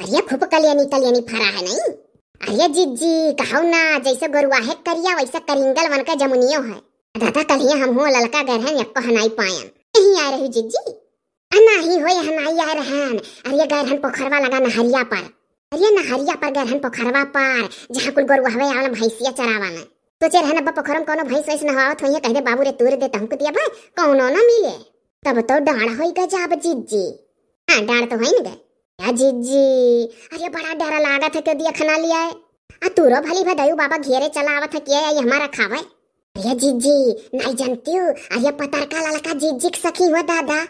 अरे खूब कल्याणी कल्याणी फरा है नहीं अरे जी कहो ना जैसे गरुआ है करिया वैसा करिंगल मन का जमुनियो है दादा कलिया हम हो ललका गर हैं यक्को हनाई पायन नहीं आ रही जी अना ही हो हनाई आ रहे हैं अरे गर हन पोखरवा लगा नहरिया पर अरे नहरिया पर गर हन पोखरवा पर जहाँ कुल गरुआ हवे आवला भैंसिया चरावा ना तो चेर है ना बप पोखरम कोनो भैंस वैस नहावत होइए कह दे बाबू रे तूर दे तो हमको दिया भाई कौनो ना मिले तब तो डाढ़ होई गजाब जी हाँ डाढ़ तो है ना गए अजीत जी अरे बड़ा डरा लागा था क्यों दिया खाना लिया है आ तूरो भली भदयू बाबा घेरे चला आवा था किया ये हमारा खावे अरे जीत जी नहीं जानती हूँ अरे पतरका लड़का जीत जी सखी हुआ दादा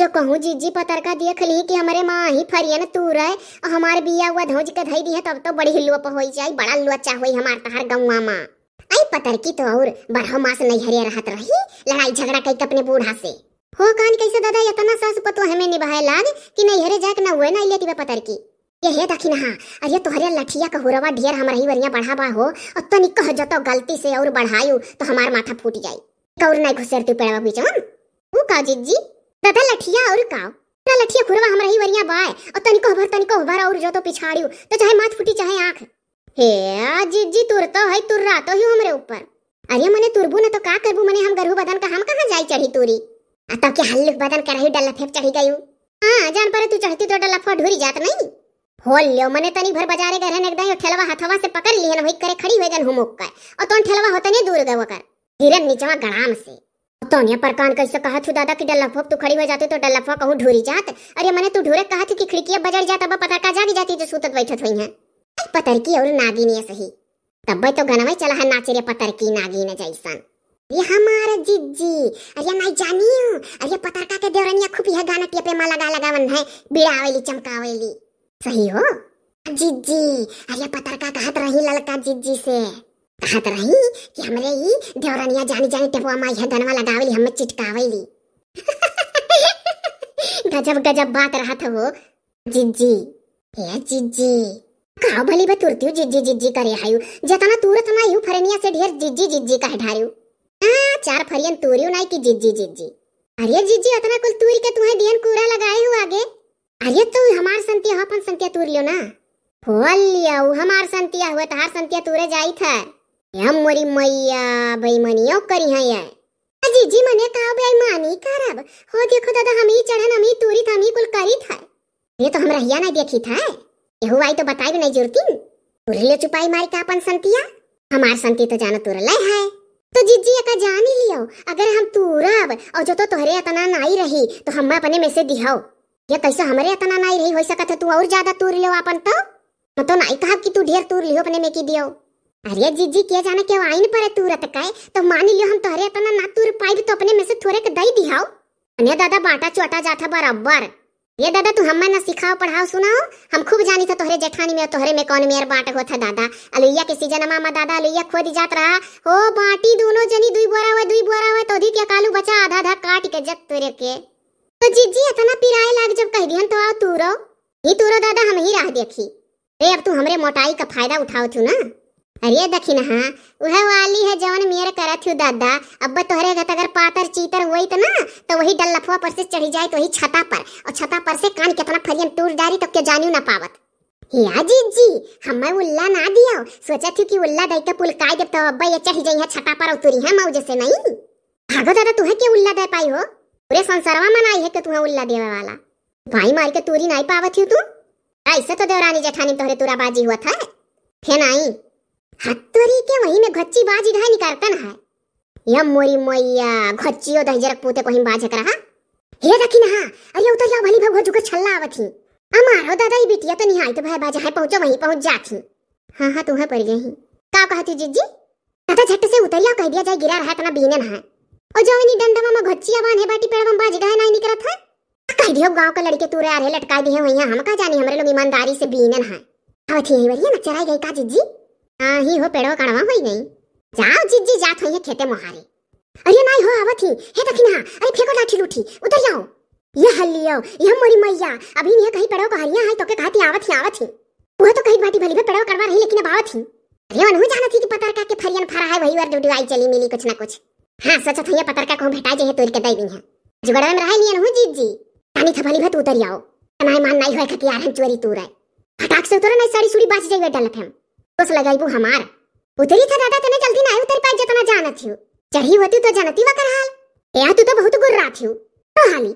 जो कहूँ जीत जी पतरका दिया खली कि हमारे माँ ही फरिया ना तू रहे और हमारे बिया हुआ धोज के धई दी है तब तो बड़ी हिलुआ पर हो जाई बड़ा लुअचा हुई हमार तहार गौवा माँ आई पतरकी तो और बड़ा मास नहीं हरिया रहत रही लड़ाई झगड़ा कई अपने बूढ़ा से हो कान कैसे दादा इतना सास पतो हमें निभाए लाग कि नहीं हरे जाक ना हुए ना इले तिबे पतर की ये हे दखिन हां अरे तोहरे लठिया का हुरवा ढेर हमरा ही बढ़िया बढ़ावा हो और तो निक कह जतो गलती से और बढ़ायो तो हमार माथा फूट जाई कौर नहीं घुसेर तू पेड़वा बीच में वो का जिज्जी दादा लठिया और का ना लठिया खुरवा हमरा ही बढ़िया बाय और तनिको कह भर तनिको कह भर और जतो पिछाड़ियो तो चाहे माथ फूटी चाहे आंख हे जिज्जी तुर तो है तुर रातो ही हमरे ऊपर अरे मने तुरबू ना तो का करबू मने हम गरहु बदन का हम कहां जाई चढ़ी तुरी आता के हल्लुक बदन करही डल्ला फेप चढ़ी गयो हां जान पर तू चढ़ती तो डल्ला फोड़ ढूरी जात नहीं फोल लियो मने तनी भर बजारे गए रहने एकदम ठेलवा हथवा से पकड़ लिए न होई करे खड़ी होई गन हुमुक का और तोन ठेलवा होते नहीं दूर गए कर धीरन नीचवा गड़ाम से तोनिया पर कान कैसे कहा थू दादा की डल्ला फोक तू खड़ी हो जाती तो डल्ला फोक कहूं ढूरी जात अरे मने तू ढूरे कहा थी कि खिड़की बजड़ जात अब पता का जागी जाती जो सूतत बैठत हुई है पतरकी और नागिनी सही तब तो गनवे चला है नाचे रे पतरकी नागिन जैसन ये हमारे जिज्जी अरे मैं जानी जानियो अरे पतरका के देवरनिया खुपी है गाना टिया पे लगा लगावन है बिड़ावेली चमकावेली सही हो जिज्जी अरे पतरका कहत रही ललका जिज्जी से कहत रही कि हमरे ही देवरनिया जानी जानी टेपुआ माई है गनवा लगावेली हमें चिटकावेली गजब गजब बात रहा था वो जिज्जी ए जिज्जी का भली बतुरती जिज्जी जिज्जी करे हायू जतना तूरत ना यू फरेनिया से ढेर जिज्जी जिज्जी कह ढारियो चार फरियन तोरी उनाई की जिज्जी जिज्जी अरे जिज्जी इतना कुल तूरी के तुम्हें दियन कूड़ा लगाए हो आगे अरे तू तो हमार संतिया अपन संतिया तोर लियो ना फोल लिया उ हमार संतिया हुआ तहार तो संतिया तोरे जाई था हम मोरी मैया मनियो करी है ये अजी जी मने का मानी करब हो देखो दादा हम ही चढ़न हम ही तोरी था तो हम ही कुल करी था ये तो हम रहिया ना देखी था ये हुआ तो बताई भी नहीं जुरती तोरे ले छुपाई मारी का अपन संतिया हमार संती तो जाना तोरे ले है तो जीजी का जा दियो अगर हम तूरब और जो तो तोहरे अतना नाई रही तो हम अपने में से दिहाओ ये कैसे हमारे अतना नाई रही हो सकत है तू और ज्यादा तूर लियो अपन तो मैं तो नाई कहा कि तू ढेर तूर लियो अपने में की दियो अरे जीजी के जाने के आइन पर तूरत काय तो मान लियो हम तोहरे अतना ना तूर पाई तो अपने में से थोड़े के दई दिहाओ अन्य दादा बाटा चोटा जाता बराबर ये दादा तू हमें ना सिखाओ पढ़ाओ सुनाओ हम खूब जानी था तोहरे जेठानी में तोहरे में कौन मेयर बाट होता दादा अलुइया के सीजन मामा दादा अलुइया खोद जात रहा हो बाटी दोनों जनी दुई बोरा हुआ के तो जीजी इतना पिराए लाग जब कह दिहन तो आओ तूरो ही तूरो दादा हम ही राह देखी रे अब तू हमरे मोटाई का फायदा उठाओ थू ना अरे देखिन ना हाँ। वह वाली है जवन मेयर करा थू दादा अब तोहरे गत अगर पातर चीतर हुई तो ना तो वही डल्लफवा पर से चढ़ी जाए तो वही छता पर और छता पर से कान कितना फरियन टूर डारी तो क्यों जानियो ना पावत या जी जी हमें उल्ला ना दिया सोचा थी कि उल्ला दई के पुलकाय देव तो अब ये चढ़ी जाई है छता पर उतरी है मौज से नहीं भागो दादा तुहे के उल्ला दे पाई हो पूरे संसार मन आई है के तू उल्ला देवे वाला भाई मार के तूरी नहीं पावत हो तू ऐसे तो देवरानी जेठानी तोरे तोरा बाजी हुआ था फेन आई हत्तोरी के वही में घच्ची बाजी ढाई निकालतन है यम मोरी मैया घच्ची ओ दहजरक पोते कोहिम बाजे करा हे रखी ना अरे उतर या भली भगो जुगा छल्ला आवथी अमारो दादा ही बिटिया तो निहाई तो भाई बाजे है पहुंचो वहीं पहुंच जाथी हां हां तू है पड़ गई का कहती जीजी दादा झट से उतरिया कह दिया जाए गिरा रहा तना बीनन है ओ जोवनी डंडा मामा घच्चिया बांधे बाटी पेड़ बाज गए नहीं निकरत था कह दियो गांव के लड़के तू रे अरे लटका दिए होइया हम का जाने हमरे लोग ईमानदारी से बीनन है अब थी ही बढ़िया ना चराई गई का जिज्जी हां ही हो पेड़वा कणवा होई गई जाओ जिज्जी जात तो होइए खेते मोहारे अरे नहीं हो अब थी हे दखिना तो अरे फेको लाठी लूठी उधर जाओ ये हलियो ये मोरी मैया अभी नहीं कहीं पड़ो कहरिया है तो के कहती आवत ही आवत ही वो तो कहीं बाटी भली पे पड़ो करवा रही लेकिन अब आवत ही अरे हो जाना थी कि पतर का के फरियन फरा है वही वर डुडवाई चली मिली कुछ ना कुछ हां हाँ सोचत ये पतरका को भेटा जे तोर के दई बिन जुगड़वा में रहै लिए हूं जीत जी पानी थपली भत उतर आओ नाय मान नहीं होए खतियार हम चोरी तू तोरै फटाक से उतरो नाय साड़ी सुड़ी बाच जइबे डलत हम बस लगाइबू हमार उतरी था दादा तने जल्दी ना उतर पाए जतना जानत थियो चढ़ी होती तो जानती वकर हाल या तू तो बहुत गुर्रा थियो तो हाली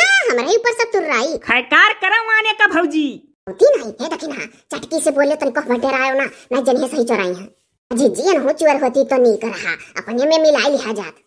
हां हमरे ऊपर सब तुर राई खैकार करम आने का भौजी होती नहीं है देखिना हाँ। चटकी से बोले तन को रायो ना ना जने सही चराई है जी हो चुअर होती तो कर रहा अपने में मिलाई लिया जात